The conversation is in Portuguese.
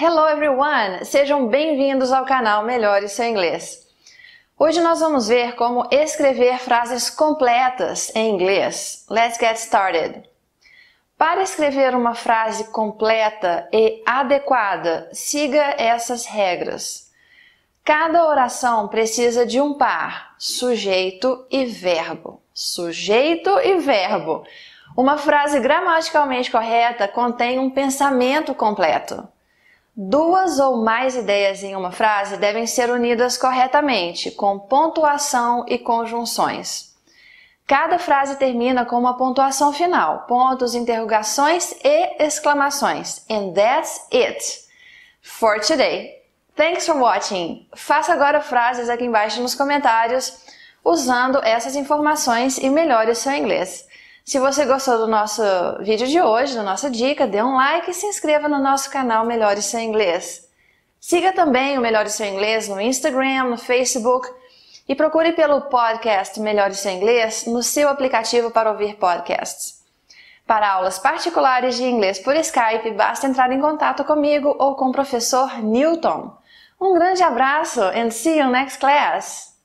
Hello everyone! Sejam bem-vindos ao canal Melhore Seu Inglês. Hoje nós vamos ver como escrever frases completas em inglês. Let's get started! Para escrever uma frase completa e adequada, siga essas regras. Cada oração precisa de um par, sujeito e verbo. Sujeito e verbo. Uma frase gramaticalmente correta contém um pensamento completo. Duas ou mais ideias em uma frase devem ser unidas corretamente, com pontuação e conjunções. Cada frase termina com uma pontuação final, pontos, interrogações e exclamações. And that's it for today. Thanks for watching. Faça agora frases aqui embaixo nos comentários usando essas informações e melhore o seu inglês. Se você gostou do nosso vídeo de hoje, da nossa dica, dê um like e se inscreva no nosso canal Melhores Seu Inglês. Siga também o Melhores Seu Inglês no Instagram, no Facebook e procure pelo podcast Melhores Seu Inglês no seu aplicativo para ouvir podcasts. Para aulas particulares de inglês por Skype, basta entrar em contato comigo ou com o professor Newton. Um grande abraço and see you next class!